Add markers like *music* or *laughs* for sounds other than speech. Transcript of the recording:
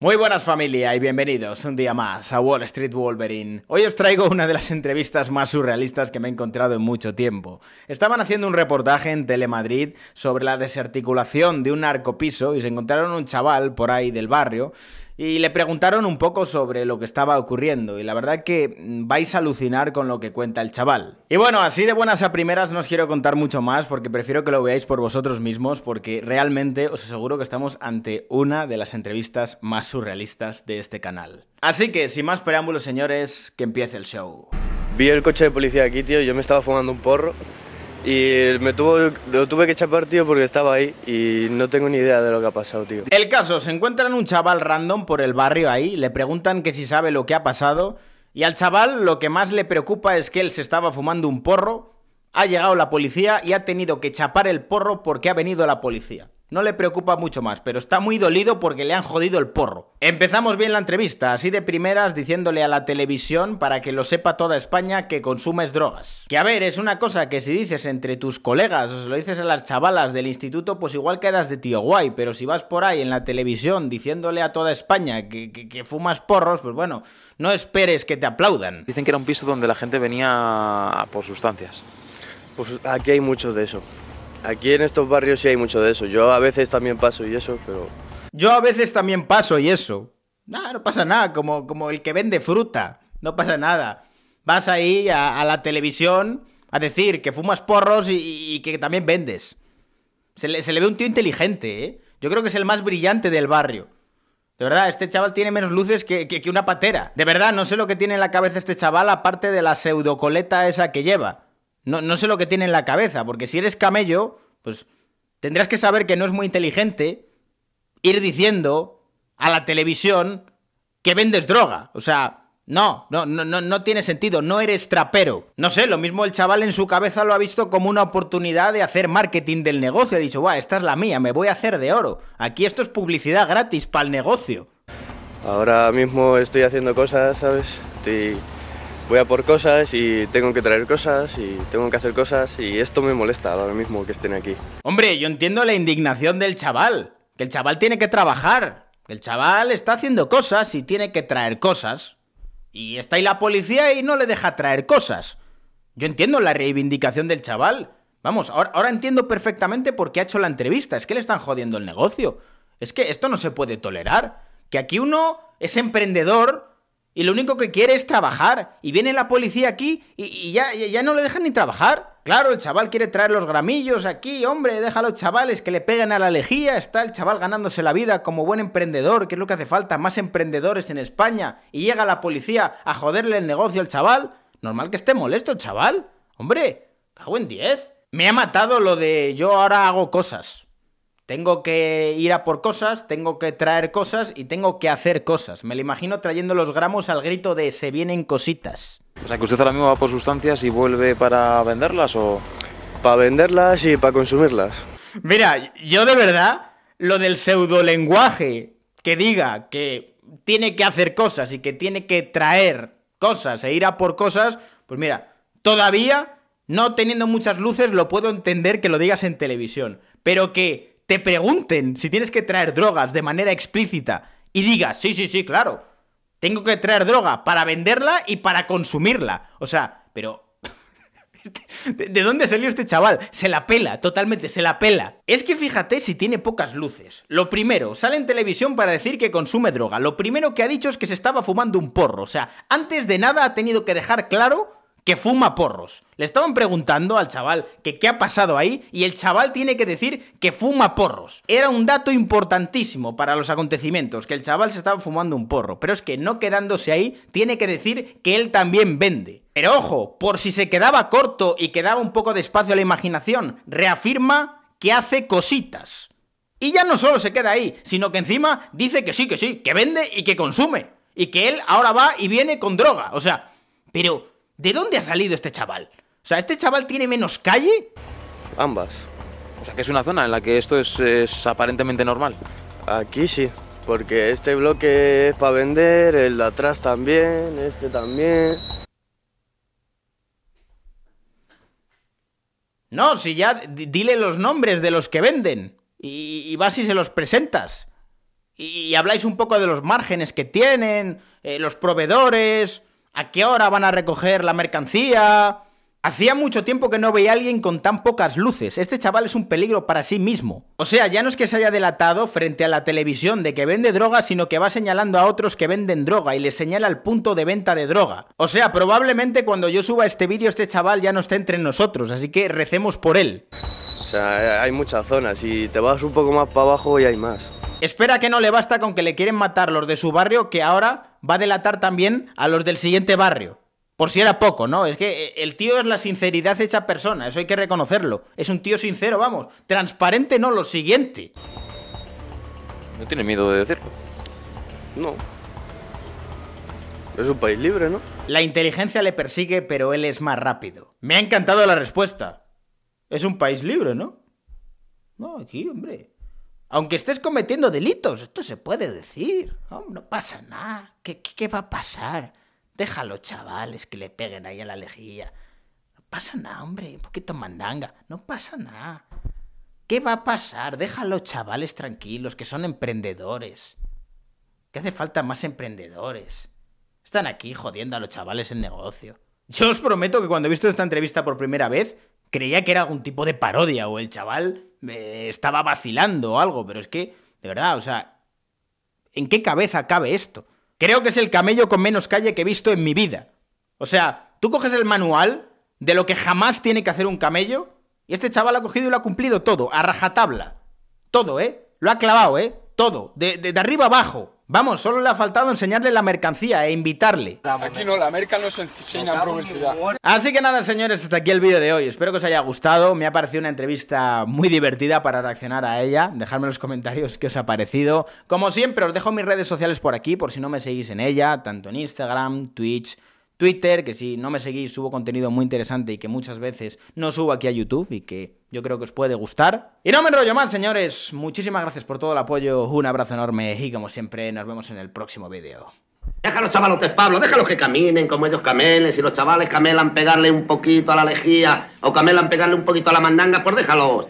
Muy buenas familia y bienvenidos un día más a Wall Street Wolverine. Hoy os traigo una de las entrevistas más surrealistas que me he encontrado en mucho tiempo. Estaban haciendo un reportaje en Telemadrid sobre la desarticulación de un narcopiso y se encontraron un chaval por ahí del barrio y le preguntaron un poco sobre lo que estaba ocurriendo y la verdad que mm, vais a alucinar con lo que cuenta el chaval. Y bueno, así de buenas a primeras no os quiero contar mucho más porque prefiero que lo veáis por vosotros mismos porque realmente os aseguro que estamos ante una de las entrevistas más surrealistas de este canal. Así que, sin más preámbulos señores, que empiece el show. Vi el coche de policía aquí, tío, yo me estaba fumando un porro y me lo tuve que chapar, tío, porque estaba ahí y no tengo ni idea de lo que ha pasado, tío. El caso, se encuentran un chaval random por el barrio ahí, le preguntan que si sabe lo que ha pasado y al chaval lo que más le preocupa es que él se estaba fumando un porro, ha llegado la policía y ha tenido que chapar el porro porque ha venido la policía. No le preocupa mucho más, pero está muy dolido porque le han jodido el porro. Empezamos bien la entrevista, así de primeras diciéndole a la televisión para que lo sepa toda España que consumes drogas. Que a ver, es una cosa que si dices entre tus colegas o se lo dices a las chavalas del instituto, pues igual quedas de tío guay, pero si vas por ahí en la televisión diciéndole a toda España que, fumas porros, pues bueno, no esperes que te aplaudan. Dicen que era un piso donde la gente venía por sustancias. Pues aquí hay mucho de eso. Aquí en estos barrios sí hay mucho de eso. Yo a veces también paso y eso, pero... Yo a veces también paso y eso. Nah, no pasa nada, como, como el que vende fruta. No pasa nada. Vas ahí a, la televisión a decir que fumas porros y, que también vendes. Se le, ve un tío inteligente, ¿eh? Yo creo que es el más brillante del barrio. De verdad, este chaval tiene menos luces que, que una patera. De verdad, no sé lo que tiene en la cabeza este chaval aparte de la pseudocoleta esa que lleva. No, sé lo que tiene en la cabeza, porque si eres camello, pues tendrás que saber que no es muy inteligente ir diciendo a la televisión que vendes droga. O sea, no, no, no, no, tiene sentido, no eres trapero. No sé, lo mismo el chaval en su cabeza lo ha visto como una oportunidad de hacer marketing del negocio. Ha dicho, guau, esta es la mía, me voy a hacer de oro. Aquí esto es publicidad gratis para el negocio. Ahora mismo estoy haciendo cosas, ¿sabes? Estoy voy a por cosas y tengo que traer cosas y tengo que hacer cosas y esto me molesta ahora mismo que estén aquí. Hombre, yo entiendo la indignación del chaval, que el chaval tiene que trabajar, que el chaval está haciendo cosas y tiene que traer cosas. Y está ahí la policía y no le deja traer cosas. Yo entiendo la reivindicación del chaval. Vamos, ahora, ahora entiendo perfectamente por qué ha hecho la entrevista. Es que le están jodiendo el negocio. Es que esto no se puede tolerar. Que aquí uno es emprendedor y lo único que quiere es trabajar. Y viene la policía aquí y, ya, ya no le dejan ni trabajar. Claro, el chaval quiere traer los gramillos aquí, hombre, deja a los chavales que le peguen a la lejía. Está el chaval ganándose la vida como buen emprendedor, que es lo que hace falta, más emprendedores en España. Y llega la policía a joderle el negocio al chaval. Normal que esté molesto el chaval. Hombre, cago en 10. Me ha matado lo de yo ahora hago cosas. Tengo que ir a por cosas, tengo que traer cosas y tengo que hacer cosas. Me lo imagino trayendo los gramos al grito de se vienen cositas. O sea, que usted ahora mismo va por sustancias y vuelve para venderlas o... Para venderlas y para consumirlas. Mira, yo de verdad, lo del pseudolenguaje que diga que tiene que hacer cosas y que tiene que traer cosas e ir a por cosas, pues mira, todavía, no teniendo muchas luces, lo puedo entender que lo digas en televisión. Pero que te pregunten si tienes que traer drogas de manera explícita y digas, sí, sí, sí, claro, tengo que traer droga para venderla y para consumirla. O sea, pero... *laughs* Este, ¿De dónde salió este chaval? Se la pela, totalmente, se la pela. Es que fíjate si tiene pocas luces. Lo primero, sale en televisión para decir que consume droga. Lo primero que ha dicho es que se estaba fumando un porro. O sea, antes de nada ha tenido que dejar claro que fuma porros. Le estaban preguntando al chaval que qué ha pasado ahí y el chaval tiene que decir que fuma porros. Era un dato importantísimo para los acontecimientos, que el chaval se estaba fumando un porro, pero es que no quedándose ahí, tiene que decir que él también vende. Pero ojo, por si se quedaba corto y quedaba un poco de espacio a la imaginación, reafirma que hace cositas. Y ya no solo se queda ahí, sino que encima dice que sí, que sí, que vende y que consume. Y que él ahora va y viene con droga. O sea, pero ¿De dónde ha salido este chaval? O sea, ¿este chaval tiene menos calle? Ambas. O sea, que es una zona en la que esto es, aparentemente normal. Aquí sí, porque este bloque es para vender, el de atrás también, este también. No, si ya dile los nombres de los que venden y, vas y se los presentas. Y, habláis un poco de los márgenes que tienen, eh, los proveedores, ¿A qué hora van a recoger la mercancía? Hacía mucho tiempo que no veía a alguien con tan pocas luces. Este chaval es un peligro para sí mismo. O sea, ya no es que se haya delatado frente a la televisión de que vende droga, sino que va señalando a otros que venden droga y les señala el punto de venta de droga. O sea, probablemente cuando yo suba este vídeo este chaval ya no esté entre nosotros, así que recemos por él. O sea, hay muchas zonas. y te vas un poco más para abajo y hay más. Espera que no le basta con que le quieren matar los de su barrio que ahora va a delatar también a los del siguiente barrio. Por si era poco, ¿no? Es que eh, el tío es la sinceridad hecha persona, eso hay que reconocerlo. Es un tío sincero, vamos. Transparente no, lo siguiente. No tiene miedo de decirlo. No. Es un país libre, ¿no? La inteligencia le persigue, pero él es más rápido. Me ha encantado la respuesta. Es un país libre, ¿no? No, aquí, hombre. Aunque estés cometiendo delitos, esto se puede decir. No, pasa nada. ¿Qué, va a pasar? los chavales, que le peguen ahí a la lejía. No pasa nada, hombre. Un poquito mandanga. No pasa nada. ¿Qué va a pasar? los chavales, tranquilos, que son emprendedores. ¿Qué hace falta más emprendedores. Están aquí jodiendo a los chavales en negocio. Yo os prometo que cuando he visto esta entrevista por primera vez, creía que era algún tipo de parodia o el chaval estaba vacilando o algo, pero es que, de verdad, o sea, ¿en qué cabeza cabe esto? Creo que es el camello con menos calle que he visto en mi vida. O sea, tú coges el manual de lo que jamás tiene que hacer un camello y este chaval ha cogido y lo ha cumplido todo, a rajatabla. Todo, ¿eh? Lo ha clavado, ¿eh? Todo, de, de, arriba abajo. Vamos, solo le ha faltado enseñarle la mercancía e invitarle. Aquí no, la merca no se enseña en publicidad. Así que nada, señores, hasta aquí el vídeo de hoy. Espero que os haya gustado. Me ha parecido una entrevista muy divertida para reaccionar a ella. Dejadme en los comentarios qué os ha parecido. Como siempre, os dejo mis redes sociales por aquí, por si no me seguís en ella, tanto en Instagram, Twitch, Twitter, que si no me seguís subo contenido muy interesante y que muchas veces no subo aquí a YouTube y que yo creo que os puede gustar. Y no me enrollo más, señores. Muchísimas gracias por todo el apoyo, un abrazo enorme y como siempre nos vemos en el próximo vídeo. los chavalotes, Pablo, déjalos que caminen como ellos camelen. Si los chavales camelan pegarle un poquito a la lejía o camelan pegarle un poquito a la mandanga, pues déjalos.